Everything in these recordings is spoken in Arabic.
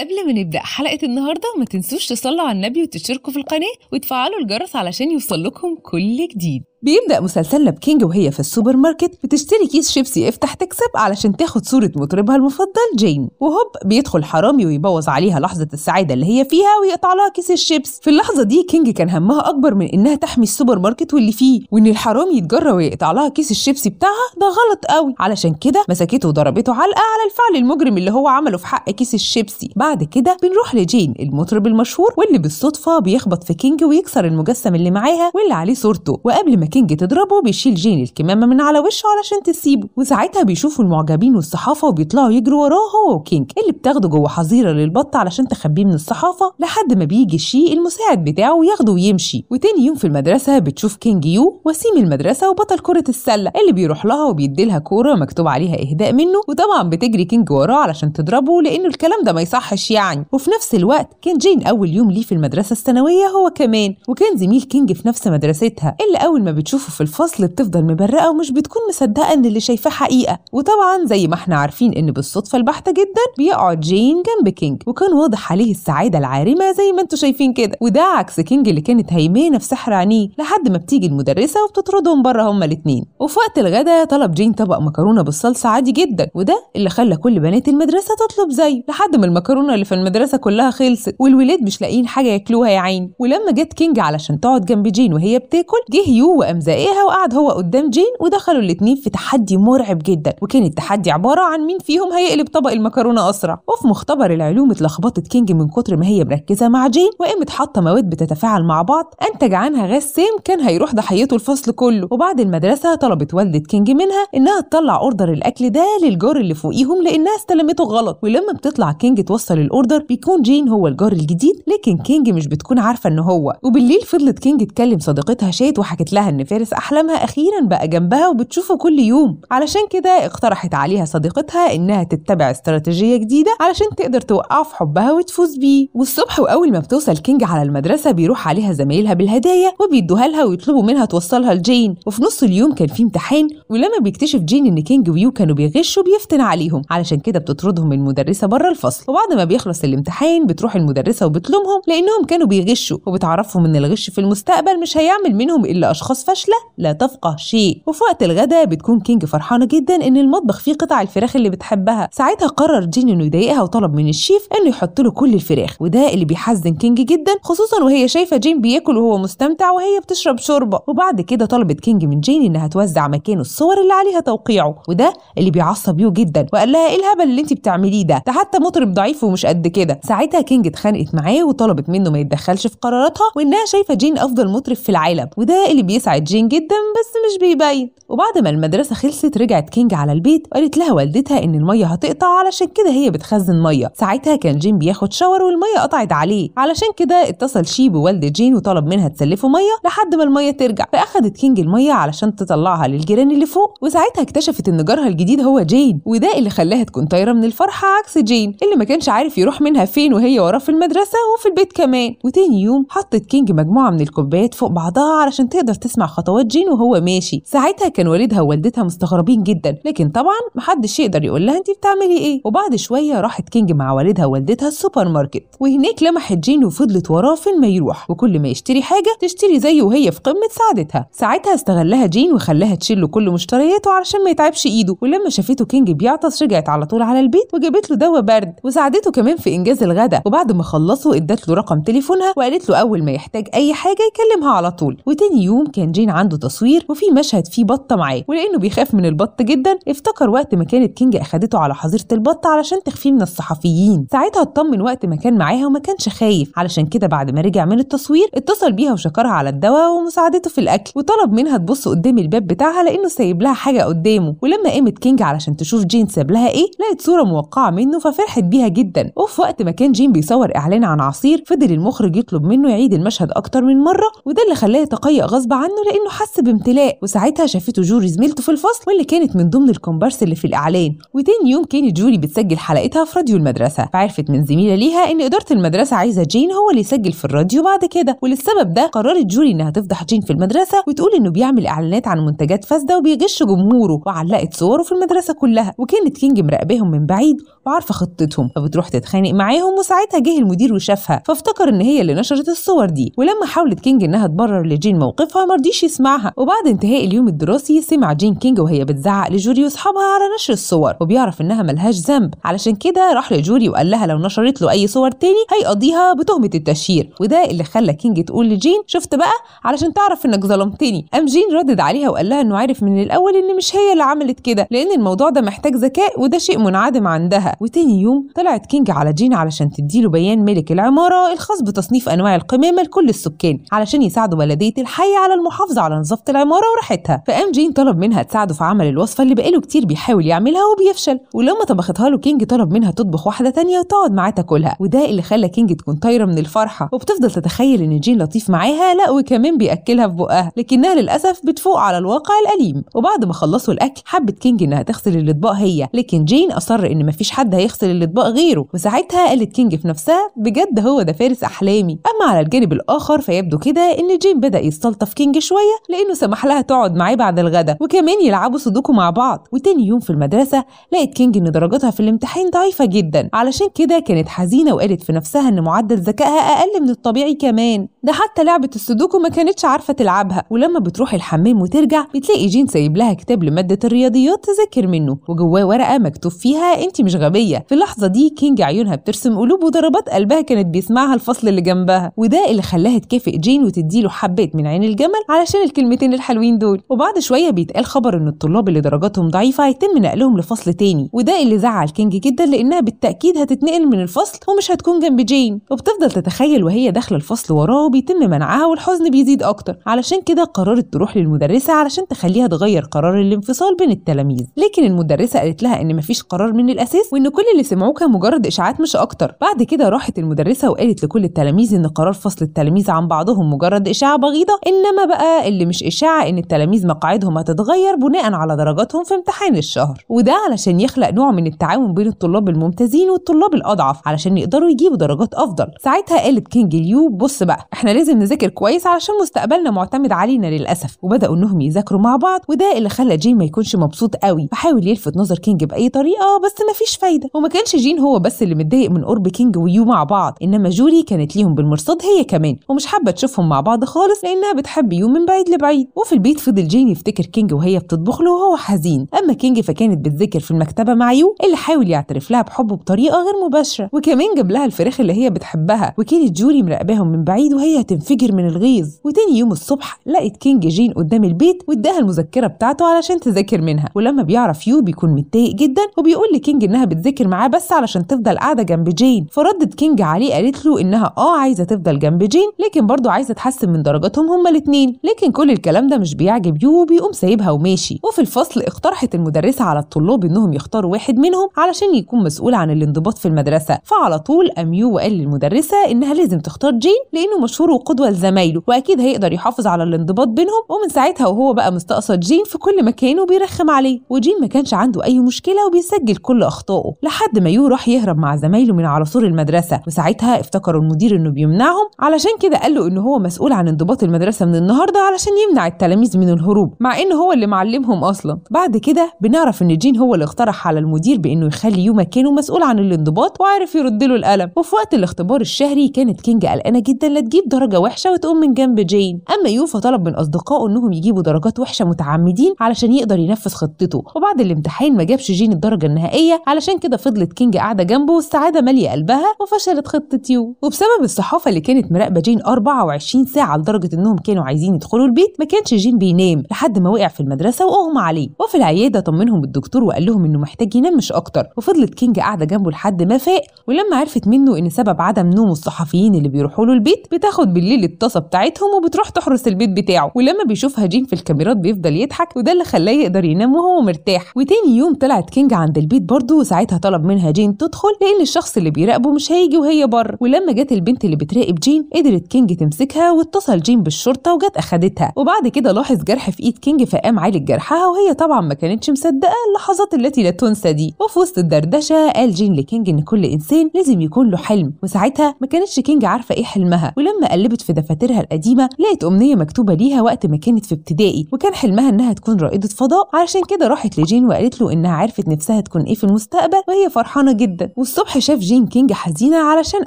قبل ما نبدأ حلقة النهاردة ما تنسوش تصلوا على النبي وتشتركوا في القناة وتفعلوا الجرس علشان يوصل لكم كل جديد بيبدأ مسلسلنا بكينج وهي في السوبر ماركت بتشتري كيس شيبسي افتح تكسب علشان تاخد صورة مطربها المفضل جين وهوب بيدخل حرامي ويبوظ عليها لحظة السعادة اللي هي فيها ويقطع لها كيس الشيبس في اللحظة دي كينج كان همها أكبر من إنها تحمي السوبر ماركت واللي فيه وإن الحرامي يتجرى ويقطع لها كيس الشيبسي بتاعها ده غلط قوي علشان كده مسكته وضربته علقة على الفعل المجرم اللي هو عمله في حق كيس الشيبسي بعد كده بنروح لجين المطرب المشهور واللي بالصدفة بيخبط في كينج ويكسر المجسم اللي معاها واللي عليه صورته وقبل ما كينج تضربه بيشيل جين الكمامة من على وشه علشان تسيبه وساعتها بيشوفوا المعجبين والصحافة وبيطلعوا يجروا وراه هو وكينج اللي بتاخده جوه حظيرة للبط علشان تخبيه من الصحافة لحد ما بيجي الشي المساعد بتاعه وياخده ويمشي وتاني يوم في المدرسة بتشوف كينج يو وسيم المدرسة وبطل كرة السلة اللي بيروح لها وبيديلها كورة مكتوب عليها إهداء منه وطبعا بتجري كينج وراه علشان تضربه لأنه الكلام ده ما يصحش يعني وفي نفس الوقت كان جين أول يوم ليه في المدرسة الثانوية هو كمان وكان زميل كينج في نفس مدرستها اللي أول ما بتشوفه في الفصل بتفضل مبرقة ومش بتكون مصدقة إن اللي شايفاه حقيقة وطبعا زي ما احنا عارفين إن بالصدفة البحتة جدا بيقعد جين جنب كينج وكان واضح عليه السعادة العارمة زي ما انتوا شايفين كده وده عكس كينج اللي كانت هيمانة في سحر عينيه لحد ما بتيجي المدرسة وبتطردهم بره هما الاتنين وفي وقت الغدا طلب جين طبق مكرونة بالصلصة عادي جدا وده اللي خلى كل بنات المدرسة تطلب زيه لحد ما المكرونة اللي في المدرسة كلها خلصت والولاد مش لاقيين حاجة ياكلوها يا عيني ولما جت كينج علشان تقعد جنب جين وهي بتاكل جه يو وقام زقيها وقعد هو قدام جين ودخلوا الاتنين في تحدي مرعب جدا وكان التحدي عباره عن مين فيهم هيقلب طبق المكرونه اسرع وفي مختبر العلوم اتلخبطت كينج من كتر ما هي مركزه مع جين وقامت حاطه مواد بتتفاعل مع بعض انتج عنها غاز سام كان هيروح ضحيته الفصل كله وبعد المدرسه طلبت والده كينج منها انها تطلع اوردر الاكل ده للجار اللي فوقيهم لانها استلمته غلط ولما بتطلع كينج توصل الاوردر بيكون جين هو الجار الجديد لكن كينج مش بتكون عارفه ان هو وبالليل فضلت كينج تكلم صديقتها شيت وحكت لها ان إن فارس أحلامها أخيرا بقى جنبها وبتشوفه كل يوم علشان كده اقترحت عليها صديقتها إنها تتبع استراتيجية جديدة علشان تقدر توقعه في حبها وتفوز بيه والصبح وأول ما بتوصل كينج على المدرسة بيروح عليها زمايلها بالهدايا وبيدوها لها ويطلبوا منها توصلها لجين وفي نص اليوم كان في امتحان ولما بيكتشف جين إن كينج ويو كانوا بيغشوا بيفتن عليهم علشان كده بتطردهم المدرسة بره الفصل وبعد ما بيخلص الامتحان بتروح المدرسة وبتلومهم لأنهم كانوا بيغشوا وبتعرفهم إن الغش في المستقبل مش هيعمل منهم إلا أشخاص فاشله لا تفقه شيء وفي وقت الغداء بتكون كينج فرحانه جدا ان المطبخ فيه قطع الفراخ اللي بتحبها ساعتها قرر جين انه يضايقها وطلب من الشيف انه يحط له كل الفراخ وده اللي بيحزن كينج جدا خصوصا وهي شايفه جين بياكل وهو مستمتع وهي بتشرب شوربه وبعد كده طلبت كينج من جين انها توزع مكانه الصور اللي عليها توقيعه وده اللي بيعصب يو جدا وقال لها ايه الهبل اللي انت بتعمليه ده ده حتى مطرب ضعيف ومش قد كده ساعتها كينج اتخانقت معاه وطلبت منه ما يتدخلش في قراراتها وانها شايفه جين افضل مطرب في العالم وده اللي بيسعى جين جدا بس مش بيبين وبعد ما المدرسة خلصت رجعت كينج على البيت وقالت لها والدتها إن المية هتقطع علشان كده هي بتخزن مية ساعتها كان جين بياخد شاور والمية قطعت عليه علشان كده اتصل شي بوالد جين وطلب منها تسلفه مية لحد ما المية ترجع فأخدت كينج المية علشان تطلعها للجيران اللي فوق وساعتها اكتشفت إن جارها الجديد هو جين وده اللي خلاها تكون طايرة من الفرحة عكس جين اللي ما كانش عارف يروح منها فين وهي وراه في المدرسة وفي البيت كمان وتاني يوم حطت كينج مجموعة من الكوبايات فوق بعضها علشان تقدر تسمع بتسمع خطوات جين وهو ماشي ساعتها كان والدها ووالدتها مستغربين جدا لكن طبعا محدش يقدر يقول لها انت بتعملي ايه وبعد شويه راحت كينج مع والدها ووالدتها السوبر ماركت وهناك لمحت جين وفضلت وراه فين ما يروح وكل ما يشتري حاجه تشتري زيه وهي في قمه سعادتها ساعتها استغلها جين وخلاها تشيل له كل مشترياته علشان ما يتعبش ايده ولما شافته كينج بيعطس رجعت على طول على البيت وجابت له دواء برد وساعدته كمان في انجاز الغداء وبعد ما خلصوا ادت له رقم تليفونها وقالت له اول ما يحتاج اي حاجه يكلمها على طول وتاني يوم كان جين عنده تصوير وفي مشهد فيه بطه معاه ولانه بيخاف من البط جدا افتكر وقت ما كانت كينج اخدته على حظيره البط علشان تخفيه من الصحفيين ساعتها اطمن وقت ما كان معاها وما كانش خايف علشان كده بعد ما رجع من التصوير اتصل بيها وشكرها على الدواء ومساعدته في الاكل وطلب منها تبص قدام الباب بتاعها لانه سايب لها حاجه قدامه ولما قامت كينج علشان تشوف جين ساب لها ايه لقت صوره موقعه منه ففرحت بيها جدا وفي وقت ما كان جين بيصور اعلان عن عصير فضل المخرج يطلب منه يعيد المشهد اكتر من مره وده اللي خلاه يتقيأ غصب عنه عنه لانه حس بامتلاء وساعتها شافته جوري زميلته في الفصل واللي كانت من ضمن الكومبارس اللي في الاعلان وتاني يوم كانت جوري بتسجل حلقتها في راديو المدرسه فعرفت من زميله ليها ان اداره المدرسه عايزه جين هو اللي يسجل في الراديو بعد كده وللسبب ده قررت جوري انها تفضح جين في المدرسه وتقول انه بيعمل اعلانات عن منتجات فاسده وبيغش جمهوره وعلقت صوره في المدرسه كلها وكانت كينج مراقباهم من بعيد وعارفه خطتهم فبتروح تتخانق معاهم وساعتها جه المدير وشافها فافتكر ان هي اللي نشرت الصور دي ولما حاولت كينج انها تبرر لجين موقفها مرضي رضيش يسمعها وبعد انتهاء اليوم الدراسي سمع جين كينج وهي بتزعق لجوري واصحابها على نشر الصور وبيعرف انها ملهاش ذنب علشان كده راح لجوري وقال لها لو نشرت له اي صور تاني هيقضيها بتهمه التشهير وده اللي خلى كينج تقول لجين شفت بقى علشان تعرف انك ظلمتني قام جين ردد عليها وقال لها انه عارف من الاول ان مش هي اللي عملت كده لان الموضوع ده محتاج ذكاء وده شيء منعدم عندها وتاني يوم طلعت كينج على جين علشان تديله بيان ملك العماره الخاص بتصنيف انواع القمامه لكل السكان علشان يساعدوا بلديه الحي على المحافظه الحفظ على نظافة العمارة وراحتها فقام جين طلب منها تساعده في عمل الوصفة اللي بقاله كتير بيحاول يعملها وبيفشل ولما طبختها له كينج طلب منها تطبخ واحدة تانية وتقعد معاه تاكلها وده إيه اللي خلى كينج تكون طايرة من الفرحة وبتفضل تتخيل إن جين لطيف معاها لا وكمان بيأكلها في بقها لكنها للأسف بتفوق على الواقع الأليم وبعد ما خلصوا الأكل حبت كينج إنها تغسل الأطباق هي لكن جين أصر إن مفيش حد هيغسل الأطباق غيره وساعتها قالت كينج في نفسها بجد هو ده فارس أحلامي أما على الجانب الآخر فيبدو كده إن جين بدأ يستلطف كينج شويه لانه سمح لها تقعد معاه بعد الغدا وكمان يلعبوا سودوكو مع بعض وتاني يوم في المدرسه لقت كينج ان درجاتها في الامتحان ضعيفه جدا علشان كده كانت حزينه وقالت في نفسها ان معدل ذكائها اقل من الطبيعي كمان ده حتى لعبه السودوكو ما كانتش عارفه تلعبها ولما بتروح الحمام وترجع بتلاقي جين سايب لها كتاب لماده الرياضيات تذاكر منه وجواه ورقه مكتوب فيها انت مش غبيه في اللحظه دي كينج عيونها بترسم قلوب وضربات قلبها كانت بيسمعها الفصل اللي جنبها وده اللي خلاها تكافئ جين وتديله حبات من عين الجمل على علشان الكلمتين الحلوين دول وبعد شويه بيتقال خبر ان الطلاب اللي درجاتهم ضعيفه هيتم نقلهم لفصل تاني وده اللي زعل كينج جدا لانها بالتاكيد هتتنقل من الفصل ومش هتكون جنب جين وبتفضل تتخيل وهي داخله الفصل وراه وبيتم منعها والحزن بيزيد اكتر علشان كده قررت تروح للمدرسه علشان تخليها تغير قرار الانفصال بين التلاميذ لكن المدرسه قالت لها ان مفيش قرار من الاساس وان كل اللي سمعوه كان مجرد اشاعات مش اكتر بعد كده راحت المدرسه وقالت لكل التلاميذ ان قرار فصل التلاميذ عن بعضهم مجرد اشاعه بغيضه انما بقى اللي مش إشاعة إن التلاميذ مقاعدهم هتتغير بناء على درجاتهم في امتحان الشهر وده علشان يخلق نوع من التعاون بين الطلاب الممتازين والطلاب الأضعف علشان يقدروا يجيبوا درجات أفضل ساعتها قالت كينج ليو بص بقى إحنا لازم نذاكر كويس علشان مستقبلنا معتمد علينا للأسف وبدأوا إنهم يذاكروا مع بعض وده اللي خلى جين ما يكونش مبسوط قوي فحاول يلفت نظر كينج بأي طريقة بس مفيش فايدة وما كانش جين هو بس اللي متضايق من قرب كينج ويو مع بعض إنما جولي كانت ليهم بالمرصاد هي كمان ومش حابة تشوفهم مع بعض خالص لأنها بتحب يو من بعيد لبعيد وفي البيت فضل جين يفتكر كينج وهي بتطبخ له وهو حزين اما كينج فكانت بتذاكر في المكتبه مع يو اللي حاول يعترف لها بحبه بطريقه غير مباشره وكمان جاب لها الفراخ اللي هي بتحبها وكانت جوري مراقباهم من بعيد وهي هتنفجر من الغيظ وتاني يوم الصبح لقت كينج جين قدام البيت واداها المذكره بتاعته علشان تذاكر منها ولما بيعرف يو بيكون متضايق جدا وبيقول لكينج انها بتذاكر معاه بس علشان تفضل قاعده جنب جين فردت كينج عليه قالت له انها اه عايزه تفضل جنب جين لكن برضه عايزه تحسن من درجاتهم هما الاثنين لكن كل الكلام ده مش بيعجب يوبي وبيقوم سايبها وماشي وفي الفصل اقترحت المدرسه على الطلاب انهم يختاروا واحد منهم علشان يكون مسؤول عن الانضباط في المدرسه فعلى طول يو وقال للمدرسه انها لازم تختار جين لانه مشهور وقدوه لزمايله واكيد هيقدر يحافظ على الانضباط بينهم ومن ساعتها وهو بقى مستقصد جين في كل مكان وبيرخم عليه وجين ما كانش عنده اي مشكله وبيسجل كل اخطائه لحد ما يو راح يهرب مع زمايله من على سور المدرسه وساعتها افتكروا المدير انه بيمنعهم علشان كده قال له ان هو مسؤول عن انضباط المدرسه من النهارده النهارده علشان يمنع التلاميذ من الهروب مع ان هو اللي معلمهم اصلا بعد كده بنعرف ان جين هو اللي اقترح على المدير بانه يخلي يوما كانو مسؤول عن الانضباط وعارف يرد له القلم وفي وقت الاختبار الشهري كانت كينج قلقانه جدا لا تجيب درجه وحشه وتقوم من جنب جين اما يوفا طلب من اصدقائه انهم يجيبوا درجات وحشه متعمدين علشان يقدر ينفذ خطته وبعد الامتحان ما جابش جين الدرجه النهائيه علشان كده فضلت كينج قاعده جنبه والسعاده ماليه قلبها وفشلت خطه يو وبسبب الصحافه اللي كانت مراقبه جين 24 ساعه لدرجه انهم كانوا عايزين دخلوا البيت ما كانش جيم بينام لحد ما وقع في المدرسه واغمى عليه وفي العياده طمنهم الدكتور وقال لهم انه محتاج ينام مش اكتر وفضلت كينج قاعده جنبه لحد ما فاق ولما عرفت منه ان سبب عدم نوم الصحفيين اللي بيروحوا له البيت بتاخد بالليل الطاسه بتاعتهم وبتروح تحرس البيت بتاعه ولما بيشوفها جيم في الكاميرات بيفضل يضحك وده اللي خلاه يقدر ينام وهو مرتاح وتاني يوم طلعت كينج عند البيت برضه وساعتها طلب منها جين تدخل لان الشخص اللي بيراقبه مش هيجي وهي بره ولما جت البنت اللي بتراقب جين قدرت كينج تمسكها واتصل جين بالشرطه وجت خدتها وبعد كده لاحظ جرح في ايد كينج فقام عالج جرحها وهي طبعا ما كانتش مصدقه اللحظات التي لا تنسى دي وفي وسط الدردشه قال جين لكينج ان كل انسان لازم يكون له حلم وساعتها ما كانتش كينج عارفه ايه حلمها ولما قلبت في دفاترها القديمه لقت امنيه مكتوبه ليها وقت ما كانت في ابتدائي وكان حلمها انها تكون رائده فضاء علشان كده راحت لجين وقالت له انها عرفت نفسها تكون ايه في المستقبل وهي فرحانه جدا والصبح شاف جين كينج حزينه علشان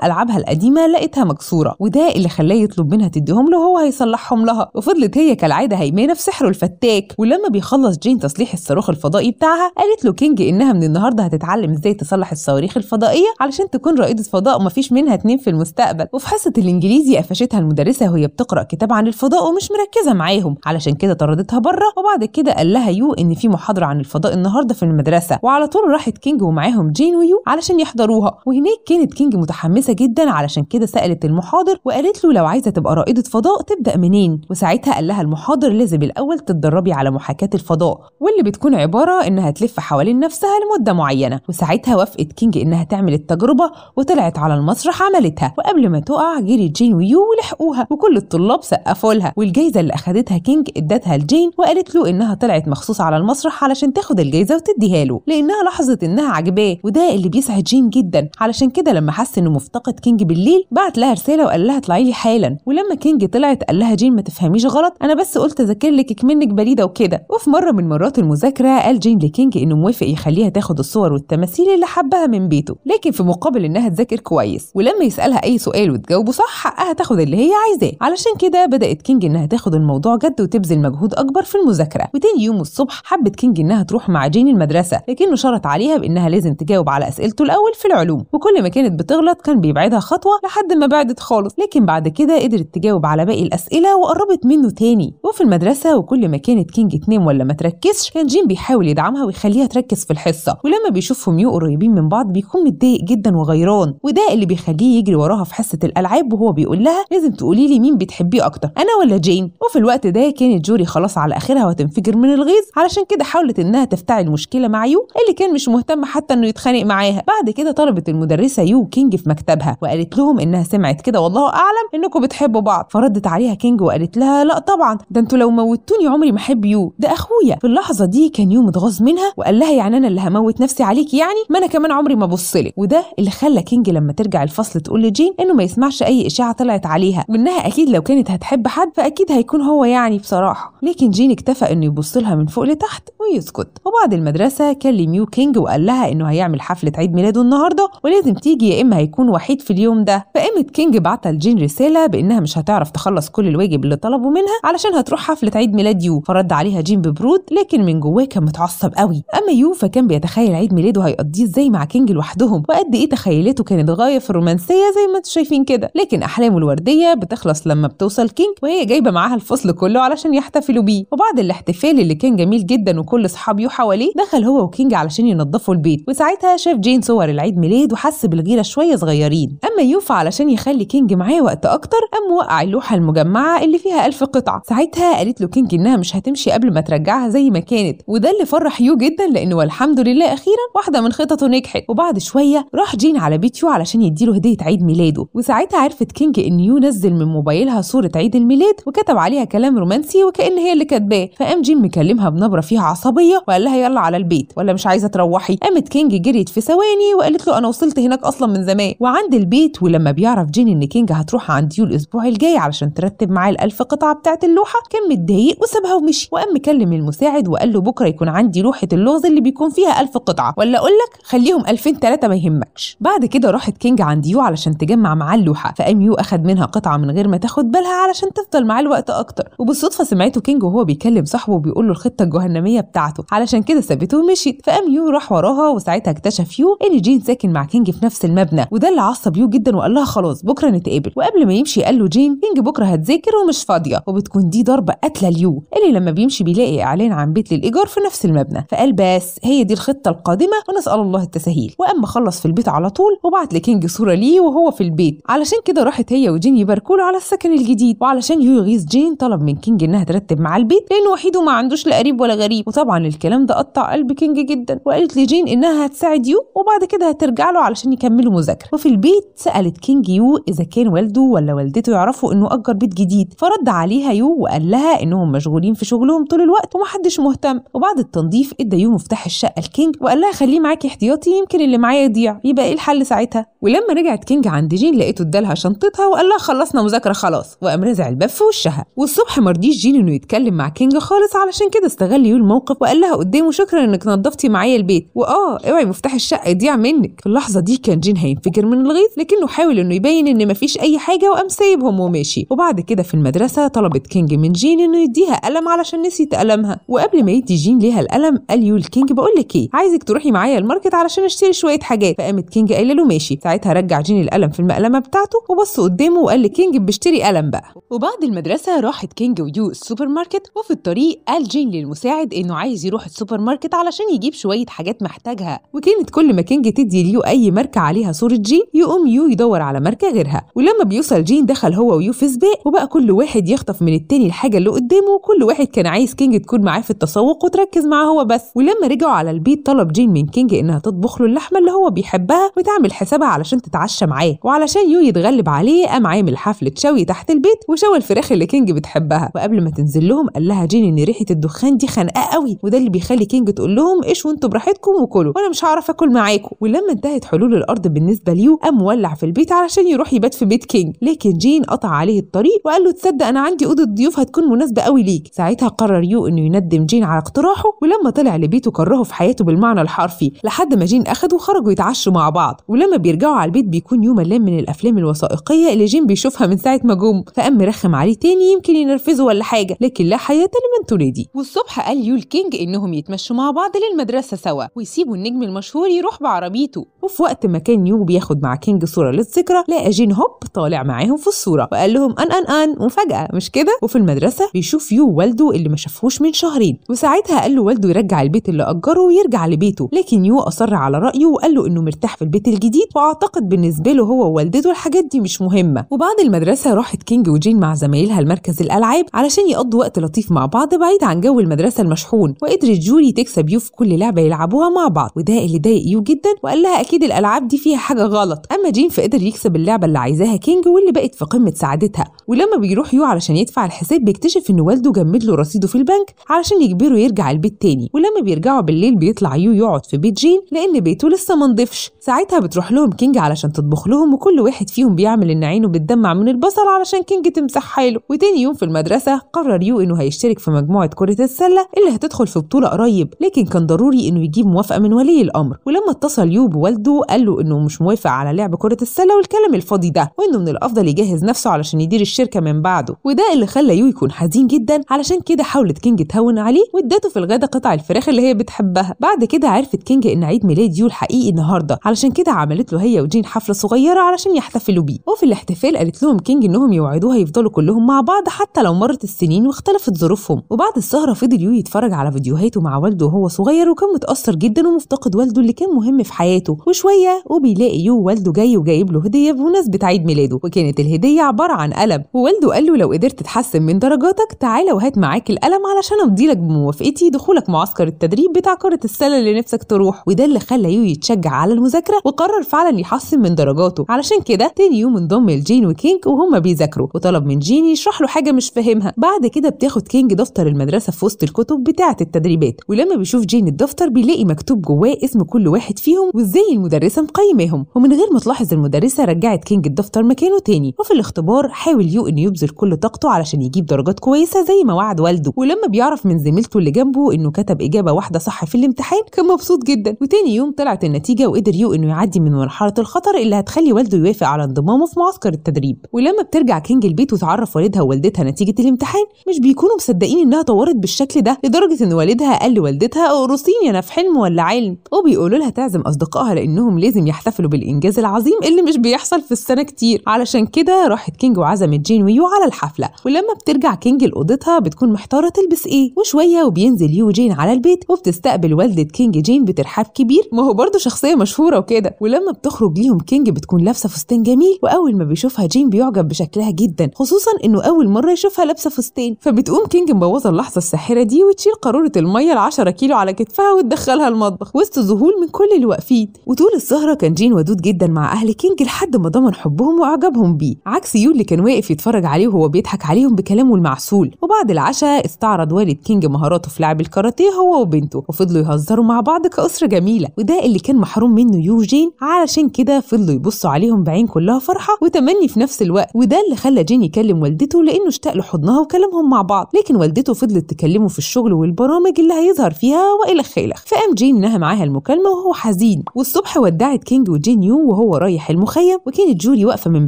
العابها القديمه لقيتها مكسوره وده اللي خلاه يطلب منها تديهم له وهو هيصلحهم لها وفضلت هي كالعاده هيمنة في سحره الفتاك ولما بيخلص جين تصليح الصاروخ الفضائي بتاعها قالت له كينج انها من النهارده هتتعلم ازاي تصلح الصواريخ الفضائيه علشان تكون رائده فضاء ومفيش منها اتنين في المستقبل وفي حصه الانجليزي قفشتها المدرسه وهي بتقرا كتاب عن الفضاء ومش مركزه معاهم علشان كده طردتها بره وبعد كده قال لها يو ان في محاضره عن الفضاء النهارده في المدرسه وعلى طول راحت كينج ومعاهم جين ويو علشان يحضروها وهناك كانت كينج متحمسه جدا علشان كده سالت المحاضر وقالت له لو عايزه تبقى رائده فضاء تبدا منين ساعتها قال لها المحاضر لازم الأول تتدربي على محاكاة الفضاء واللي بتكون عبارة إنها تلف حوالين نفسها لمدة معينة وساعتها وافقت كينج إنها تعمل التجربة وطلعت على المسرح عملتها وقبل ما تقع جري جين ويو ولحقوها وكل الطلاب سقفوا لها والجايزة اللي اخذتها كينج ادتها لجين وقالت له إنها طلعت مخصوص على المسرح علشان تاخد الجايزة وتديها له لأنها لاحظت إنها عجباه وده اللي بيسعد جين جدا علشان كده لما حس إنه مفتقد كينج بالليل بعت لها رسالة وقال لها اطلعي لي حالا ولما كينج طلعت قال لها جين ما تفهمي تفهميش غلط انا بس قلت اذاكر لك كمنك بليده وكده وفي مره من مرات المذاكره قال جين لكينج انه موافق يخليها تاخد الصور والتماثيل اللي حبها من بيته لكن في مقابل انها تذاكر كويس ولما يسالها اي سؤال وتجاوبه صح حقها تاخد اللي هي عايزاه علشان كده بدات كينج انها تاخد الموضوع جد وتبذل مجهود اكبر في المذاكره وتاني يوم الصبح حبت كينج انها تروح مع جين المدرسه لكنه شرط عليها بانها لازم تجاوب على اسئلته الاول في العلوم وكل ما كانت بتغلط كان بيبعدها خطوه لحد ما بعدت خالص لكن بعد كده قدرت تجاوب على باقي الاسئله وقربت قربت منه تاني وفي المدرسة وكل ما كانت كينج تنام ولا ما تركزش كان جيم بيحاول يدعمها ويخليها تركز في الحصة ولما بيشوفهم يو قريبين من بعض بيكون متضايق جدا وغيران وده اللي بيخليه يجري وراها في حصة الألعاب وهو بيقول لها لازم تقولي لي مين بتحبيه أكتر أنا ولا جين وفي الوقت ده كانت جوري خلاص على آخرها وتنفجر من الغيظ علشان كده حاولت إنها تفتعل مشكلة مع يو اللي كان مش مهتم حتى إنه يتخانق معاها بعد كده طلبت المدرسة يو كينج في مكتبها وقالت لهم إنها سمعت كده والله أعلم إنكم بتحبوا بعض فردت عليها كينج وقالت لها لها لا طبعا ده انتوا لو موتوني عمري ما احب يو ده اخويا في اللحظه دي كان يو متغاظ منها وقال لها يعني انا اللي هموت نفسي عليك يعني ما انا كمان عمري ما ابص لك وده اللي خلى كينج لما ترجع الفصل تقول لجين انه ما يسمعش اي اشاعه طلعت عليها وانها اكيد لو كانت هتحب حد فاكيد هيكون هو يعني بصراحه لكن جين اكتفى انه يبص لها من فوق لتحت ويسكت وبعد المدرسه كلم يو كينج وقال لها انه هيعمل حفله عيد ميلاده النهارده ولازم تيجي يا اما هيكون وحيد في اليوم ده فقامت كينج بعتها لجين رساله بانها مش هتعرف تخلص كل الواجب اللي طلع طلبوا منها علشان هتروح حفلة عيد ميلاد يو فرد عليها جيم ببرود لكن من جواه كان متعصب قوي أما يو فكان بيتخيل عيد ميلاده هيقضيه ازاي مع كينج لوحدهم وقد إيه تخيلاته كانت غاية في الرومانسية زي ما انتم شايفين كده لكن أحلامه الوردية بتخلص لما بتوصل كينج وهي جايبة معاها الفصل كله علشان يحتفلوا بيه وبعد الاحتفال اللي كان جميل جدا وكل أصحاب يو حواليه دخل هو وكينج علشان ينظفوا البيت وساعتها شاف جين صور العيد ميلاد وحس بالغيرة شوية صغيرين أما يوفا علشان يخلي كينج معاه وقت أكتر قام وقع اللوحة المجمعة اللي فيها ألف قطعة ساعتها قالت له كينج إنها مش هتمشي قبل ما ترجعها زي ما كانت وده اللي فرح يو جدا لأنه والحمد لله أخيرا واحدة من خططه نجحت وبعد شوية راح جين على بيت يو علشان يديله هدية عيد ميلاده وساعتها عرفت كينج إن يو نزل من موبايلها صورة عيد الميلاد وكتب عليها كلام رومانسي وكأن هي اللي كاتباه فقام جين مكلمها بنبرة فيها عصبية وقال لها يلا على البيت ولا مش عايزة تروحي قامت كينج جريت في ثواني وقالت له أنا وصلت هناك أصلا من زمان وعند البيت ولما بيعرف جين إن كينج هتروح عند يو الأسبوع الجاي علشان ترتب معاه الألف القطعه بتاعت اللوحه كان متضايق وسابها ومشي وقام مكلم المساعد وقال له بكره يكون عندي لوحه اللغز اللي بيكون فيها 1000 قطعه ولا اقول لك خليهم 2000 3 ما يهمكش بعد كده راحت كينج عند يو علشان تجمع معاه اللوحه فقام يو اخد منها قطعه من غير ما تاخد بالها علشان تفضل معاه الوقت اكتر وبالصدفه سمعته كينج وهو بيكلم صاحبه وبيقول له الخطه الجهنميه بتاعته علشان كده سابته ومشيت فقام يو راح وراها وساعتها اكتشف يو ان جين ساكن مع كينج في نفس المبنى وده اللي عصب يو جدا وقال لها خلاص بكره نتقابل وقبل ما يمشي قال له جين كينج بكره هتذاكر ومش فاضي فاضيه وبتكون دي ضربه قاتله ليو اللي لما بيمشي بيلاقي اعلان عن بيت للايجار في نفس المبنى فقال بس هي دي الخطه القادمه ونسال الله التسهيل واما خلص في البيت على طول وبعت لكينج صوره ليه وهو في البيت علشان كده راحت هي وجين يباركوا له على السكن الجديد وعلشان يو يغيظ جين طلب من كينج انها ترتب معاه البيت لانه وحيد وما عندوش لا قريب ولا غريب وطبعا الكلام ده قطع قلب كينج جدا وقالت لجين انها هتساعد يو وبعد كده هترجع له علشان يكملوا مذاكره وفي البيت سالت كينج يو اذا كان والده ولا والدته يعرفوا انه اجر بيت جديد فرد عليها يو وقال لها انهم مشغولين في شغلهم طول الوقت ومحدش مهتم وبعد التنظيف ادى يو مفتاح الشقه لكينج وقال لها خليه معاكي احتياطي يمكن اللي معايا يضيع يبقى ايه الحل ساعتها ولما رجعت كينج عند جين لقيته ادالها شنطتها وقال لها خلصنا مذاكره خلاص وقام رازع الباب في وشها والصبح مرضيش جين انه يتكلم مع كينج خالص علشان كده استغل يو الموقف وقال لها قدامه شكرا انك نظفتي معايا البيت واه اوعي مفتاح الشقه يضيع منك في اللحظه دي كان جين هينفجر من الغيظ لكنه حاول انه يبين ان مفيش اي حاجه وقام سايبهم وماشي وبعد كده في المدرسه طلبت كينج من جين انه يديها قلم علشان نسيت قلمها وقبل ما يدي جين ليها القلم قال يو لكينج بقول لك ايه عايزك تروحي معايا الماركت علشان اشتري شويه حاجات فقامت كينج قايله له ماشي ساعتها رجع جين القلم في المقلمه بتاعته وبص قدامه وقال لكينج بشتري قلم بقى وبعد المدرسه راحت كينج ويو السوبر ماركت وفي الطريق قال جين للمساعد انه عايز يروح السوبر ماركت علشان يجيب شويه حاجات محتاجها وكانت كل ما كينج تدي ليو اي ماركه عليها صوره جين يقوم يو يدور على ماركه غيرها ولما بيوصل جين دخل هو ويو في سباق وبقى كل واحد واحد يخطف من التاني الحاجه اللي قدامه كل واحد كان عايز كينج تكون معاه في التسوق وتركز معاه هو بس ولما رجعوا على البيت طلب جين من كينج انها تطبخ له اللحمه اللي هو بيحبها وتعمل حسابها علشان تتعشى معاه وعلشان يو يتغلب عليه قام عامل حفله شوي تحت البيت وشوى الفراخ اللي كينج بتحبها وقبل ما تنزل لهم قال لها جين ان ريحه الدخان دي خانقه قوي وده اللي بيخلي كينج تقول لهم ايش وانتوا براحتكم وكلوا وانا مش هعرف اكل معاكم ولما انتهت حلول الارض بالنسبه ليو قام ولع في البيت علشان يروح يبات في بيت كينج لكن جين قطع عليه الطريق وقال له تصدق انا عندي اوضه ضيوف هتكون مناسبه قوي ليك ساعتها قرر يو انه يندم جين على اقتراحه ولما طلع لبيته كرهه في حياته بالمعنى الحرفي لحد ما جين اخده وخرجوا يتعشوا مع بعض ولما بيرجعوا على البيت بيكون يو ملان من الافلام الوثائقيه اللي جين بيشوفها من ساعه ما جم فقام مرخم عليه تاني يمكن ينرفزه ولا حاجه لكن لا حياه لمن تنادي والصبح قال يو الكينج انهم يتمشوا مع بعض للمدرسه سوا ويسيبوا النجم المشهور يروح بعربيته وفي وقت ما كان يو بياخد مع كينج صوره للذكرى لقى جين هوب طالع معاهم في الصوره وقال لهم ان ان ان وفجاه مش كده وفي المدرسه بيشوف يو والده اللي ما شافهوش من شهرين وساعتها قال له والده يرجع البيت اللي اجره ويرجع لبيته لكن يو اصر على رايه وقال له انه مرتاح في البيت الجديد واعتقد بالنسبه له هو ووالدته الحاجات دي مش مهمه وبعد المدرسه راحت كينج وجين مع زمايلها لمركز الالعاب علشان يقضوا وقت لطيف مع بعض بعيد عن جو المدرسه المشحون وقدرت جولي تكسب يو في كل لعبه يلعبوها مع بعض وده اللي ضايق يو جدا وقال لها اكيد الالعاب دي فيها حاجه غلط اما جين فقدر يكسب اللعبه اللي عايزاها كينج واللي بقت في قمه سعادتها ولما بيروح يو علشان يدفع الحساب بيكتشف ان والده جمد له رصيده في البنك علشان يجبره يرجع البيت تاني ولما بيرجعوا بالليل بيطلع يو يقعد في بيت جين لان بيته لسه ما نضفش ساعتها بتروح لهم كينج علشان تطبخ لهم وكل واحد فيهم بيعمل ان عينه بتدمع من البصل علشان كينج تمسح حاله وتاني يوم في المدرسه قرر يو انه هيشترك في مجموعه كره السله اللي هتدخل في بطوله قريب لكن كان ضروري انه يجيب موافقه من ولي الامر ولما اتصل يو بوالده قال له انه مش موافق على لعب كره السله والكلام الفاضي ده وانه من الافضل يجهز نفسه علشان يدير الشركه من بعده وده اللي خلى يو يكون حزين جدا علشان كده حاولت كينج تهون عليه وادته في الغدا قطع الفراخ اللي هي بتحبها بعد كده عرفت كينج ان عيد ميلاد يو الحقيقي النهارده علشان كده عملت له هي وجين حفله صغيره علشان يحتفلوا بيه وفي الاحتفال قالت لهم كينج انهم يوعدوها يفضلوا كلهم مع بعض حتى لو مرت السنين واختلفت ظروفهم وبعد السهره فضل يو يتفرج على فيديوهاته مع والده وهو صغير وكان متاثر جدا ومفتقد والده اللي كان مهم في حياته وشويه وبيلاقي يو والده جاي وجايب له هديه بمناسبه عيد ميلاده وكانت الهديه عباره عن قلم ووالده قال له لو قدرت تحسن من درجاتك تعالى وهات معاك القلم علشان أفضيلك بموافقتي دخولك معسكر التدريب بتاع كرة السلة اللي نفسك تروح وده اللي خلى يو يتشجع على المذاكرة وقرر فعلا يحسن من درجاته علشان كده تاني يوم انضم لجين وكينج وهما بيذاكروا وطلب من جين يشرح له حاجة مش فاهمها بعد كده بتاخد كينج دفتر المدرسة في وسط الكتب بتاعة التدريبات ولما بيشوف جين الدفتر بيلاقي مكتوب جواه اسم كل واحد فيهم وازاي المدرسة مقيماهم ومن غير ما تلاحظ المدرسة رجعت كينج الدفتر مكانه تاني وفي الاختبار حاول يو انه يبذل كل طاقته علشان يجيب درجات كويسه زي ما وعد والده ولما بيعرف من زميلته اللي جنبه انه كتب اجابه واحده صح في الامتحان كان مبسوط جدا وتاني يوم طلعت النتيجه وقدر يو انه يعدي من مرحله الخطر اللي هتخلي والده يوافق على انضمامه في معسكر التدريب ولما بترجع كينج البيت وتعرف والدها ووالدتها نتيجه الامتحان مش بيكونوا مصدقين انها طورت بالشكل ده لدرجه ان والدها قال لوالدتها اقرصين يا حلم ولا علم وبيقولوا لها تعزم اصدقائها لانهم لازم يحتفلوا بالانجاز العظيم اللي مش بيحصل في السنه كتير علشان كده راحت كينج وعزمت جين ويو على الحفل الحفله ولما بترجع كينج لاوضتها بتكون محتاره تلبس ايه وشويه وبينزل يو جين على البيت وبتستقبل والده كينج جين بترحاب كبير ما هو برضه شخصيه مشهوره وكده ولما بتخرج ليهم كينج بتكون لابسه فستان جميل واول ما بيشوفها جين بيعجب بشكلها جدا خصوصا انه اول مره يشوفها لابسه فستان فبتقوم كينج مبوظه اللحظه الساحره دي وتشيل قاروره الميه ال 10 كيلو على كتفها وتدخلها المطبخ وسط ذهول من كل اللي واقفين وطول السهره كان جين ودود جدا مع اهل كينج لحد ما ضمن حبهم واعجابهم بيه عكس يو اللي كان واقف يتفرج عليه وهو بيضحك عليهم بكلامه المعسول وبعد العشاء استعرض والد كينج مهاراته في لعب الكاراتيه هو وبنته وفضلوا يهزروا مع بعض كأسرة جميلة وده اللي كان محروم منه يوجين علشان كده فضلوا يبصوا عليهم بعين كلها فرحة وتمني في نفس الوقت وده اللي خلى جين يكلم والدته لأنه اشتاق لحضنها وكلامهم مع بعض لكن والدته فضلت تكلمه في الشغل والبرامج اللي هيظهر فيها وإلخ إلخ فقام جين نهى معاها المكالمة وهو حزين والصبح ودعت كينج وجين يو وهو رايح المخيم وكانت جولي واقفة من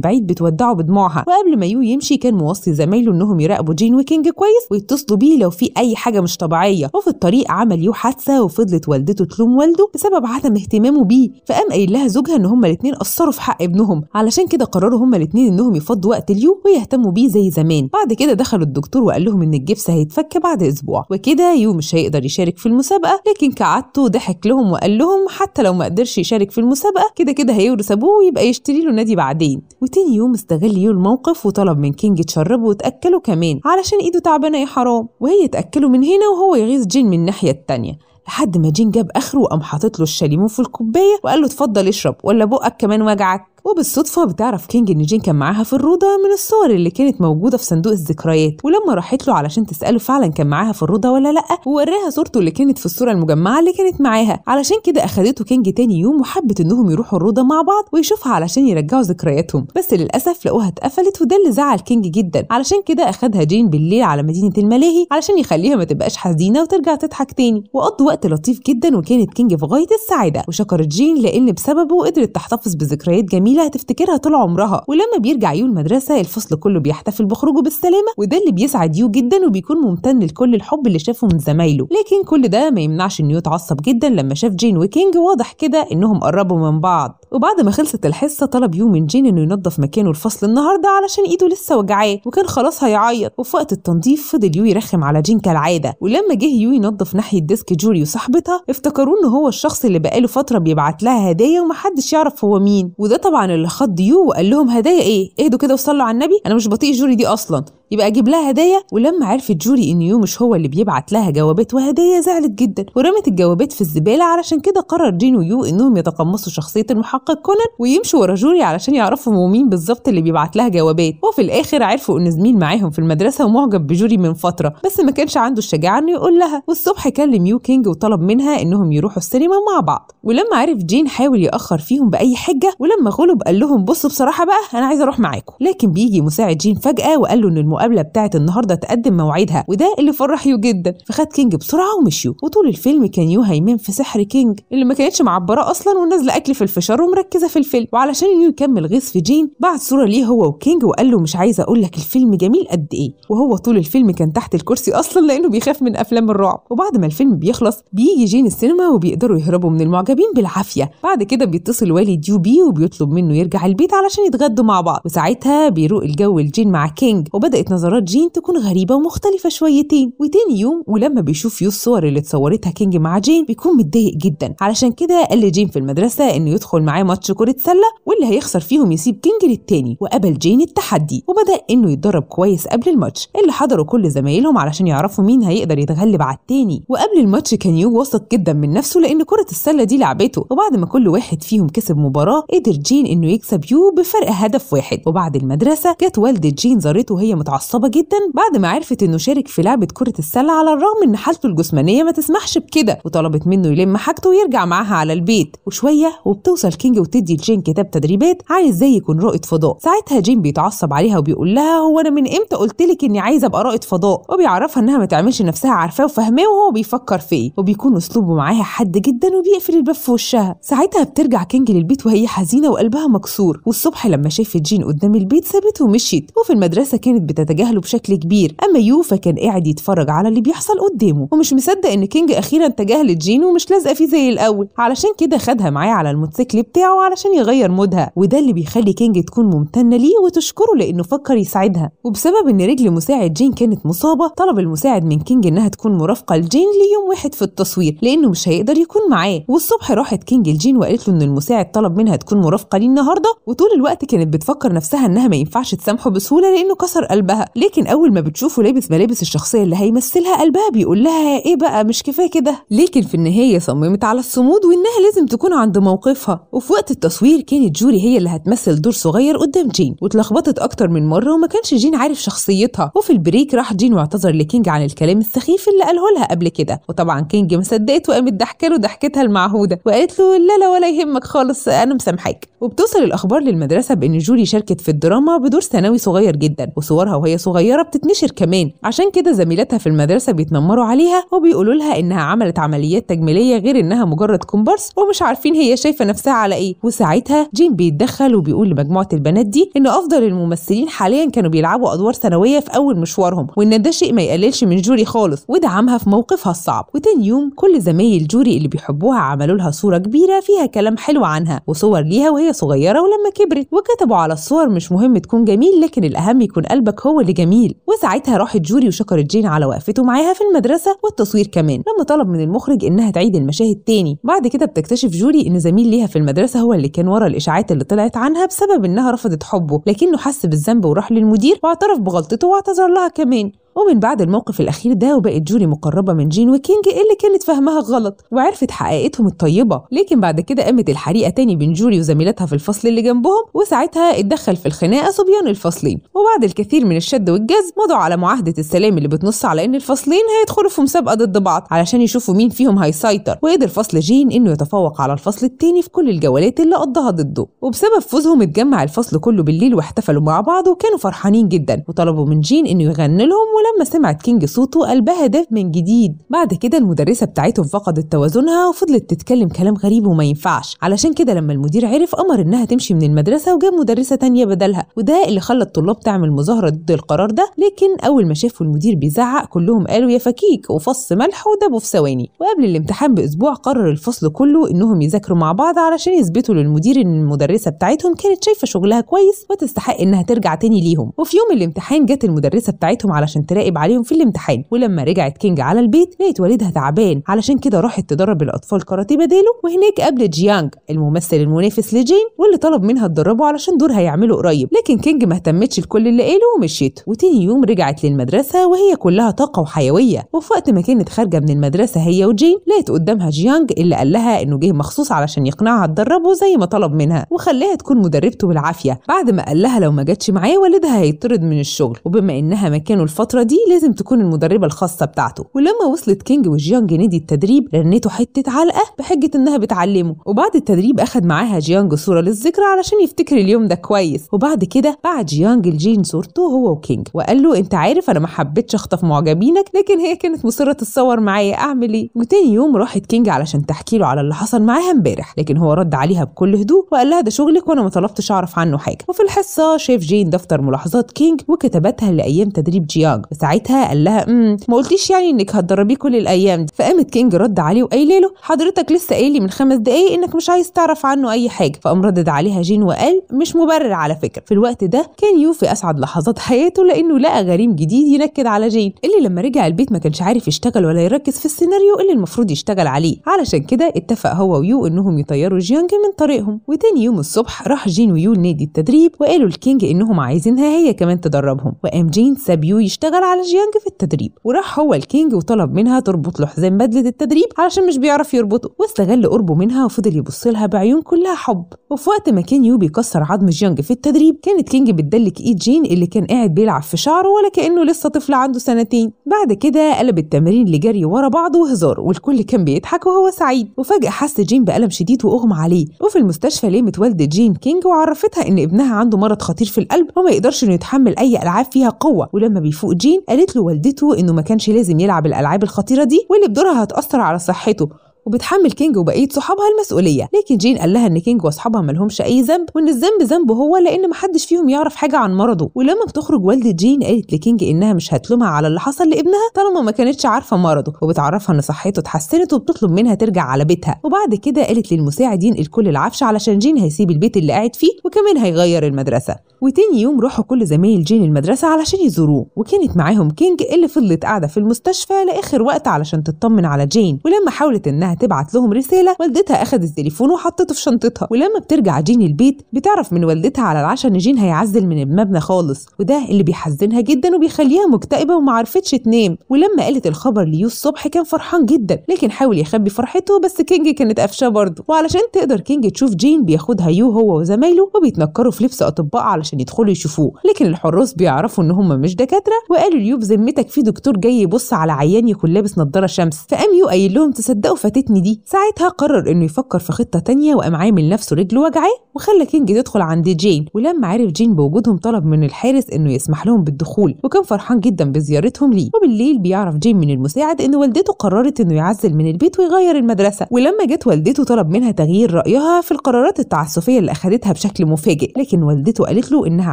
بعيد بتودعه بدموعها وقبل ما يو يمشي كان وصي زمايله انهم يراقبوا جين وكينج كويس ويتصلوا بيه لو في اي حاجه مش طبيعيه وفي الطريق عمل يو حادثه وفضلت والدته تلوم والده بسبب عدم اهتمامه بيه فقام قايل لها زوجها ان هما الاثنين قصروا في حق ابنهم علشان كده قرروا هما الاثنين انهم يفضوا وقت اليو ويهتموا بيه زي زمان بعد كده دخلوا الدكتور وقال لهم ان الجبس هيتفك بعد اسبوع وكده يو مش هيقدر يشارك في المسابقه لكن كعادته ضحك لهم وقال لهم حتى لو ما قدرش يشارك في المسابقه كده كده هيورث ابوه ويبقى يشتري له نادي بعدين وتاني يوم استغل يو الموقف وطلب من كينج ويقربوا وتأكلوا كمان علشان إيده تعبانة يا حرام وهي تأكله من هنا وهو يغيظ جين من الناحية التانية لحد ما جين جاب آخره وقام حاطط له الشاليمو في الكوباية وقال له اتفضل اشرب ولا بقك كمان وجعك وبالصدفة بتعرف كينج إن جين كان معاها في الروضة من الصور اللي كانت موجودة في صندوق الذكريات ولما راحت له علشان تسأله فعلا كان معاها في الروضة ولا لأ ووراها صورته اللي كانت في الصورة المجمعة اللي كانت معاها علشان كده أخدته كينج تاني يوم وحبت إنهم يروحوا الروضة مع بعض ويشوفها علشان يرجعوا ذكرياتهم بس للأسف لقوها اتقفلت وده اللي زعل كينج جدا علشان كده أخدها جين بالليل على مدينة الملاهي علشان يخليها ما تبقاش حزينة وترجع تضحك تاني وقضوا وقت لطيف جدا وكانت كينج في غاية السعادة وشكرت جين لأن بسببه قدرت تحتفظ بذكريات جميلة جميله هتفتكرها طول عمرها ولما بيرجع يو المدرسه الفصل كله بيحتفل بخروجه بالسلامه وده اللي بيسعد يو جدا وبيكون ممتن لكل الحب اللي شافه من زمايله لكن كل ده ما يمنعش ان يو يتعصب جدا لما شاف جين وكينج واضح كده انهم قربوا من بعض وبعد ما خلصت الحصه طلب يو من جين انه ينظف مكانه الفصل النهارده علشان ايده لسه وجعاه وكان خلاص هيعيط وفي وقت التنظيف فضل يو يرخم على جين كالعاده ولما جه يو ينظف ناحيه ديسك جوري وصاحبتها افتكروه ان هو الشخص اللي بقاله فتره بيبعت لها هدايا ومحدش يعرف هو مين وده طبعا عن اللي خض يو وقال لهم هدايا ايه اهدوا كده وصلوا على النبي انا مش بطيء الجوري دي اصلا يبقى اجيب لها هديه ولما عرفت جوري ان يو مش هو اللي بيبعت لها جوابات وهديه زعلت جدا ورمت الجوابات في الزباله علشان كده قرر جين ويو انهم يتقمصوا شخصيه المحقق كونان ويمشوا ورا جوري علشان يعرفوا هو مين بالظبط اللي بيبعت لها جوابات وفي الاخر عرفوا ان زميل معاهم في المدرسه ومعجب بجوري من فتره بس ما كانش عنده الشجاعه انه يقول لها والصبح كلم يو كينج وطلب منها انهم يروحوا السينما مع بعض ولما عرف جين حاول ياخر فيهم باي حجه ولما غلب قال لهم بصوا بصراحه بقى انا عايز اروح معاكم لكن بيجي مساعد جين فجاه وقال له ان المقابله بتاعه النهارده تقدم مواعيدها وده اللي فرح يو جدا فخد كينج بسرعه ومشيوا وطول الفيلم كان يو هيمن في سحر كينج اللي ما كانتش معبراه اصلا ونازله اكل في الفشار ومركزه في الفيلم وعلشان يو يكمل غيظ في جين بعت صوره ليه هو وكينج وقال له مش عايزه اقول لك الفيلم جميل قد ايه وهو طول الفيلم كان تحت الكرسي اصلا لانه بيخاف من افلام الرعب وبعد ما الفيلم بيخلص بيجي جين السينما وبيقدروا يهربوا من المعجبين بالعافيه بعد كده بيتصل والد يو بيه وبيطلب منه يرجع البيت علشان يتغدوا مع بعض وساعتها بيروق الجو الجين مع كينج وبدات نظرات جين تكون غريبة ومختلفة شويتين وتاني يوم ولما بيشوف يو الصور اللي اتصورتها كينج مع جين بيكون متضايق جدا علشان كده قال لجين في المدرسة إنه يدخل معاه ماتش كرة سلة واللي هيخسر فيهم يسيب كينج للتاني وقبل جين التحدي وبدأ إنه يتدرب كويس قبل الماتش اللي حضروا كل زمايلهم علشان يعرفوا مين هيقدر يتغلب على التاني وقبل الماتش كان يو واثق جدا من نفسه لأن كرة السلة دي لعبته وبعد ما كل واحد فيهم كسب مباراة قدر جين إنه يكسب يو بفرق هدف واحد وبعد المدرسة جت والدة جين زارته وهي متعرفة متعصبة جدا بعد ما عرفت إنه شارك في لعبة كرة السلة على الرغم إن حالته الجسمانية ما تسمحش بكده وطلبت منه يلم حاجته ويرجع معاها على البيت وشوية وبتوصل كينج وتدي لجين كتاب تدريبات عايز زي يكون رائد فضاء ساعتها جين بيتعصب عليها وبيقول لها هو أنا من إمتى قلت لك إني عايزة أبقى رائد فضاء وبيعرفها إنها ما تعملش نفسها عارفاه وفاهماه وهو بيفكر فيه وبيكون أسلوبه معاها حاد جدا وبيقفل الباب في وشها ساعتها بترجع كينج للبيت وهي حزينة وقلبها مكسور والصبح لما شافت جين قدام البيت سابته ومشيت وفي المدرسة كانت بتت بنتجاهله بشكل كبير اما يو فكان قاعد يتفرج على اللي بيحصل قدامه ومش مصدق ان كينج اخيرا تجاهلت جين ومش لازقه فيه زي الاول علشان كده خدها معاه على الموتوسيكل بتاعه علشان يغير مودها وده اللي بيخلي كينج تكون ممتنه ليه وتشكره لانه فكر يساعدها وبسبب ان رجل مساعد جين كانت مصابه طلب المساعد من كينج انها تكون مرافقه لجين ليوم واحد في التصوير لانه مش هيقدر يكون معاه والصبح راحت كينج لجين وقالت له ان المساعد طلب منها تكون مرافقه ليه النهارده وطول الوقت كانت بتفكر نفسها انها ما ينفعش تسامحه بسهوله لانه كسر قلبها لها لكن اول ما بتشوفه لابس ملابس الشخصيه اللي هيمثلها قلبها بيقول لها ايه بقى مش كفايه كده لكن في النهايه صممت على الصمود وانها لازم تكون عند موقفها وفي وقت التصوير كانت جوري هي اللي هتمثل دور صغير قدام جين واتلخبطت اكتر من مره وما كانش جين عارف شخصيتها وفي البريك راح جين واعتذر لكينج عن الكلام السخيف اللي قاله لها قبل كده وطبعا كينج ما صدقت وقامت ضحكه له ضحكتها المعهوده وقالت له لا لا ولا يهمك خالص انا مسامحاك وبتوصل الاخبار للمدرسه بان جوري شاركت في الدراما بدور ثانوي صغير جدا وصورها وهي صغيرة بتتنشر كمان عشان كده زميلاتها في المدرسة بيتنمروا عليها وبيقولوا لها إنها عملت عمليات تجميلية غير إنها مجرد كومبارس ومش عارفين هي شايفة نفسها على إيه وساعتها جين بيتدخل وبيقول لمجموعة البنات دي إن أفضل الممثلين حاليا كانوا بيلعبوا أدوار ثانوية في أول مشوارهم وإن ده شيء ما يقللش من جوري خالص ودعمها في موقفها الصعب وتاني يوم كل زمايل جوري اللي بيحبوها عملوا لها صورة كبيرة فيها كلام حلو عنها وصور ليها وهي صغيرة ولما كبرت وكتبوا على الصور مش مهم تكون جميل لكن الأهم يكون قلبك هو هو اللي جميل وساعتها راحت جوري وشكرت جين على وقفته معاها في المدرسه والتصوير كمان لما طلب من المخرج انها تعيد المشاهد تاني بعد كده بتكتشف جوري ان زميل ليها في المدرسه هو اللي كان ورا الاشاعات اللي طلعت عنها بسبب انها رفضت حبه لكنه حس بالذنب وراح للمدير واعترف بغلطته واعتذر لها كمان ومن بعد الموقف الأخير ده وبقت جوري مقربة من جين وكينج اللي كانت فاهمها غلط وعرفت حقيقتهم الطيبة لكن بعد كده قامت الحريقة تاني بين جوري وزميلتها في الفصل اللي جنبهم وساعتها اتدخل في الخناقة صبيان الفصلين وبعد الكثير من الشد والجذب مضوا على معاهدة السلام اللي بتنص على إن الفصلين هيدخلوا في مسابقة ضد بعض علشان يشوفوا مين فيهم هيسيطر وقدر فصل جين إنه يتفوق على الفصل التاني في كل الجولات اللي قضاها ضده وبسبب فوزهم اتجمع الفصل كله بالليل واحتفلوا مع بعض وكانوا فرحانين جدا وطلبوا من جين إنه يغني لهم ولما سمعت كينج صوته قلبها داف من جديد بعد كده المدرسة بتاعتهم فقدت توازنها وفضلت تتكلم كلام غريب وما ينفعش علشان كده لما المدير عرف أمر إنها تمشي من المدرسة وجاب مدرسة تانية بدلها وده اللي خلى الطلاب تعمل مظاهرة ضد القرار ده لكن أول ما شافوا المدير بيزعق كلهم قالوا يا فكيك وفص ملح ودبوا في ثواني وقبل الامتحان بأسبوع قرر الفصل كله إنهم يذاكروا مع بعض علشان يثبتوا للمدير إن المدرسة بتاعتهم كانت شايفة شغلها كويس وتستحق إنها ترجع تاني ليهم وفي يوم الامتحان جت المدرسة بتاعتهم علشان تراقب عليهم في الامتحان ولما رجعت كينج على البيت لقيت والدها تعبان علشان كده راحت تدرب الاطفال كاراتيه بداله وهناك قابلت جيانج الممثل المنافس لجين واللي طلب منها تدربه علشان دورها يعمله قريب لكن كينج ما اهتمتش لكل اللي قاله ومشيت وتاني يوم رجعت للمدرسه وهي كلها طاقه وحيويه وفي وقت ما كانت خارجه من المدرسه هي وجين لقيت قدامها جيانج اللي قال لها انه جه مخصوص علشان يقنعها تدربه زي ما طلب منها وخلاها تكون مدربته بالعافيه بعد ما قال لها لو ما جاتش معاه والدها هيطرد من الشغل وبما انها مكانه الفتره دي لازم تكون المدربة الخاصة بتاعته ولما وصلت كينج وجيانج نادي التدريب رنته حتة علقة بحجة إنها بتعلمه وبعد التدريب أخد معاها جيانج صورة للذكرى علشان يفتكر اليوم ده كويس وبعد كده بعت جيانج لجين صورته هو وكينج وقال له أنت عارف أنا ما حبيتش أخطف معجبينك لكن هي كانت مصرة تتصور معايا أعمل إيه وتاني يوم راحت كينج علشان تحكي له على اللي حصل معاها امبارح لكن هو رد عليها بكل هدوء وقال لها ده شغلك وأنا ما طلبتش أعرف عنه حاجة وفي الحصة شاف جين دفتر ملاحظات كينج وكتبتها لأيام تدريب جيانج فساعتها قال لها امم ما قلتيش يعني انك هتدربيه كل الايام دي فقامت كينج رد عليه وقايل له حضرتك لسه قايل لي من خمس دقايق انك مش عايز تعرف عنه اي حاجه فقام ردد عليها جين وقال مش مبرر على فكره في الوقت ده كان يو في اسعد لحظات حياته لانه لقى غريم جديد ينكد على جين اللي لما رجع البيت ما كانش عارف يشتغل ولا يركز في السيناريو اللي المفروض يشتغل عليه علشان كده اتفق هو ويو انهم يطيروا جيانج من طريقهم وتاني يوم الصبح راح جين ويو لنادي التدريب وقالوا لكينج انهم عايزينها هي كمان تدربهم وقام جين ساب يو يشتغل بتشتغل على جيانج في التدريب وراح هو الكينج وطلب منها تربط له حزام بدله التدريب علشان مش بيعرف يربطه واستغل قربه منها وفضل يبص لها بعيون كلها حب وفي وقت ما كان يو بيكسر عظم جيانج في التدريب كانت كينج بتدلك ايد جين اللي كان قاعد بيلعب في شعره ولا كانه لسه طفل عنده سنتين بعد كده قلب التمرين لجري ورا بعض وهزار والكل كان بيضحك وهو سعيد وفجاه حس جين بألم شديد واغمى عليه وفي المستشفى لمت والده جين كينج وعرفتها ان ابنها عنده مرض خطير في القلب وما يقدرش انه يتحمل اي العاب فيها قوه ولما بيفوق جين جين قالت له والدته انه ما كانش لازم يلعب الالعاب الخطيره دي واللي بدورها هتاثر على صحته وبتحمل كينج وبقيه صحابها المسؤوليه لكن جين قال لها ان كينج واصحابها مالهمش اي ذنب وان الذنب ذنبه هو لان محدش فيهم يعرف حاجه عن مرضه ولما بتخرج والده جين قالت لكينج انها مش هتلومها على اللي حصل لابنها طالما ما كانتش عارفه مرضه وبتعرفها ان صحته اتحسنت وبتطلب منها ترجع على بيتها وبعد كده قالت للمساعد ينقل كل العفش علشان جين هيسيب البيت اللي قاعد فيه وكمان هيغير المدرسه وتاني يوم راحوا كل زمايل جين المدرسه علشان يزوروه وكانت معاهم كينج اللي فضلت قاعده في المستشفى لاخر وقت علشان تطمن على جين ولما حاولت انها هتبعت لهم رساله والدتها اخذت التليفون وحطته في شنطتها ولما بترجع جين البيت بتعرف من والدتها على العشاء ان جين هيعزل من المبنى خالص وده اللي بيحزنها جدا وبيخليها مكتئبه وما عرفتش تنام ولما قالت الخبر ليو الصبح كان فرحان جدا لكن حاول يخبي فرحته بس كينج كانت قفشاه برضه وعلشان تقدر كينج تشوف جين بياخدها يو هو وزمايله وبيتنكروا في لبس اطباء علشان يدخلوا يشوفوه لكن الحراس بيعرفوا ان هم مش دكاتره وقالوا ليو بذمتك في دكتور جاي يبص على عيان يكون لابس نضاره شمس فقام يو قايل لهم تصدقوا فاتت عملتني دي ساعتها قرر انه يفكر في خطه تانية وقام عامل نفسه رجله وجعاه وخلى كينج تدخل عند جين ولما عرف جين بوجودهم طلب من الحارس انه يسمح لهم بالدخول وكان فرحان جدا بزيارتهم ليه وبالليل بيعرف جين من المساعد ان والدته قررت انه يعزل من البيت ويغير المدرسه ولما جت والدته طلب منها تغيير رايها في القرارات التعسفيه اللي اخذتها بشكل مفاجئ لكن والدته قالت له انها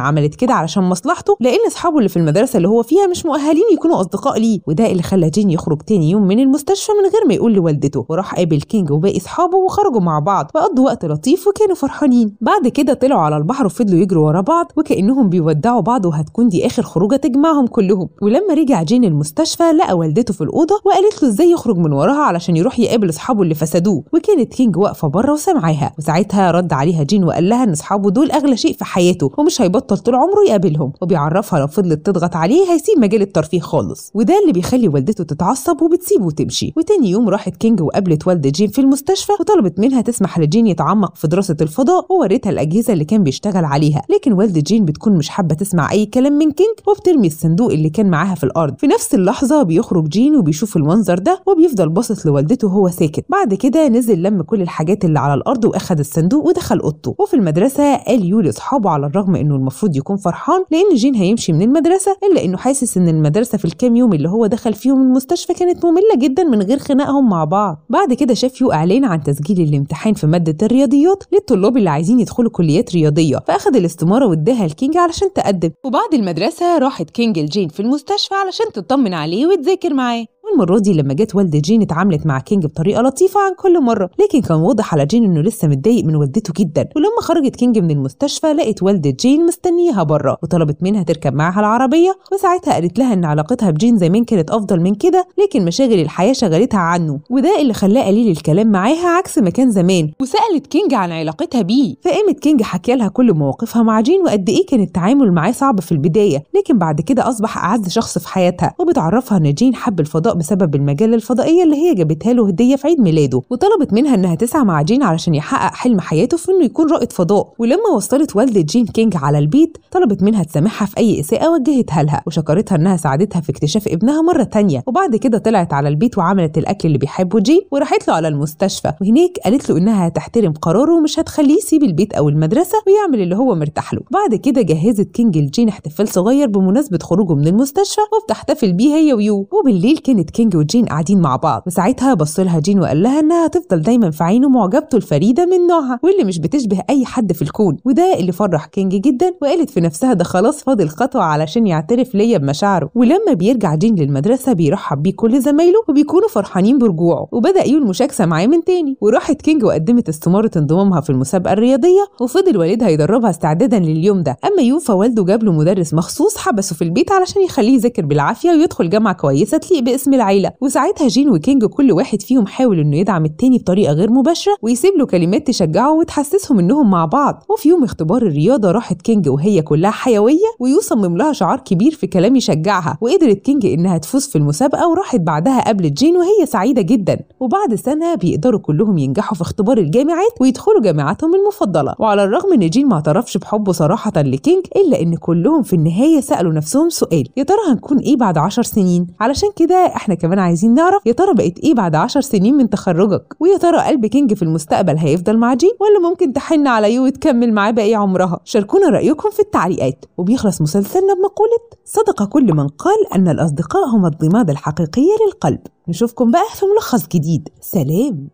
عملت كده علشان مصلحته لان اصحابه اللي في المدرسه اللي هو فيها مش مؤهلين يكونوا اصدقاء ليه وده اللي خلى جين يخرج تاني يوم من المستشفى من غير ما يقول لوالدته وراح راح قابل كينج وباقي اصحابه وخرجوا مع بعض وقضوا وقت لطيف وكانوا فرحانين بعد كده طلعوا على البحر وفضلوا يجروا ورا بعض وكانهم بيودعوا بعض وهتكون دي اخر خروجه تجمعهم كلهم ولما رجع جين المستشفى لقى والدته في الاوضه وقالت له ازاي يخرج من وراها علشان يروح يقابل اصحابه اللي فسدوه وكانت كينج واقفه بره وسامعاها وساعتها رد عليها جين وقال لها ان اصحابه دول اغلى شيء في حياته ومش هيبطل طول عمره يقابلهم وبيعرفها لو فضلت تضغط عليه هيسيب مجال الترفيه خالص وده اللي بيخلي والدته تتعصب وبتسيبه وتمشي وتاني يوم راحت كينج وقابل قابلت والدة جين في المستشفى وطلبت منها تسمح لجين يتعمق في دراسة الفضاء ووريتها الأجهزة اللي كان بيشتغل عليها لكن والدة جين بتكون مش حابة تسمع أي كلام من كينج وبترمي الصندوق اللي كان معاها في الأرض في نفس اللحظة بيخرج جين وبيشوف المنظر ده وبيفضل باصص لوالدته وهو ساكت بعد كده نزل لم كل الحاجات اللي على الأرض وأخد الصندوق ودخل أوضته وفي المدرسة قال يو لأصحابه على الرغم إنه المفروض يكون فرحان لأن جين هيمشي من المدرسة إلا إنه حاسس إن المدرسة في الكام يوم اللي هو دخل فيهم المستشفى كانت مملة جدا من غير خناقهم مع بعض بعد كده شاف يو اعلان عن تسجيل الامتحان في ماده الرياضيات للطلاب اللي عايزين يدخلوا كليات رياضيه فاخد الاستماره واداها لكينج علشان تقدم وبعد المدرسه راحت كينج لجين في المستشفى علشان تطمن عليه وتذاكر معاه المره دي لما جت والده جين اتعاملت مع كينج بطريقه لطيفه عن كل مره لكن كان واضح على جين انه لسه متضايق من والدته جدا ولما خرجت كينج من المستشفى لقت والده جين مستنيها بره وطلبت منها تركب معاها العربيه وساعتها قالت لها ان علاقتها بجين زمان كانت افضل من كده لكن مشاغل الحياه شغلتها عنه وده اللي خلاه قليل الكلام معاها عكس ما كان زمان وسالت كينج عن علاقتها بيه فقامت كينج حكي لها كل مواقفها مع جين وقد ايه كان التعامل معاه صعب في البدايه لكن بعد كده اصبح اعز شخص في حياتها وبتعرفها ان جين حب الفضاء بسبب المجلة الفضائية اللي هي جابتها له هدية في عيد ميلاده وطلبت منها إنها تسعى مع جين علشان يحقق حلم حياته في إنه يكون رائد فضاء ولما وصلت والدة جين كينج على البيت طلبت منها تسامحها في أي إساءة وجهتها لها وشكرتها إنها ساعدتها في اكتشاف ابنها مرة تانية وبعد كده طلعت على البيت وعملت الأكل اللي بيحبه جين وراحت له على المستشفى وهناك قالت له إنها هتحترم قراره ومش هتخليه يسيب البيت أو المدرسة ويعمل اللي هو مرتاح له بعد كده جهزت كينج لجين احتفال صغير بمناسبة خروجه من المستشفى وبتحتفل بيه هي ويو وبالليل كانت كانت كينج وجين قاعدين مع بعض وساعتها بص لها جين وقال لها انها تفضل دايما في عينه معجبته الفريده من نوعها واللي مش بتشبه اي حد في الكون وده اللي فرح كينج جدا وقالت في نفسها ده خلاص فاضل خطوه علشان يعترف ليا بمشاعره ولما بيرجع جين للمدرسه بيرحب بيه كل زمايله وبيكونوا فرحانين برجوعه وبدا يقول مشاكسه معاه من تاني وراحت كينج وقدمت استماره انضمامها في المسابقه الرياضيه وفضل والدها يدربها استعدادا لليوم ده اما يوم فوالده جاب له مدرس مخصوص حبسه في البيت علشان يخليه يذاكر بالعافيه ويدخل جامعه كويسه تليق باسم العيله وساعتها جين وكينج كل واحد فيهم حاول انه يدعم التاني بطريقه غير مباشره ويسيب له كلمات تشجعه وتحسسهم انهم مع بعض وفي يوم اختبار الرياضه راحت كينج وهي كلها حيويه ويصمم لها شعار كبير في كلام يشجعها وقدرت كينج انها تفوز في المسابقه وراحت بعدها قابلت جين وهي سعيده جدا وبعد سنه بيقدروا كلهم ينجحوا في اختبار الجامعات ويدخلوا جامعاتهم المفضله وعلى الرغم ان جين ما اعترفش بحبه صراحه لكينج الا ان كلهم في النهايه سالوا نفسهم سؤال يا ترى هنكون ايه بعد عشر سنين علشان كده احنا كمان عايزين نعرف يا ترى بقت ايه بعد 10 سنين من تخرجك ويا ترى قلب كينج في المستقبل هيفضل مع جين ولا ممكن تحن عليه وتكمل معاه باقي عمرها شاركونا رايكم في التعليقات وبيخلص مسلسلنا بمقوله صدق كل من قال ان الاصدقاء هم الضماد الحقيقيه للقلب نشوفكم بقى في ملخص جديد سلام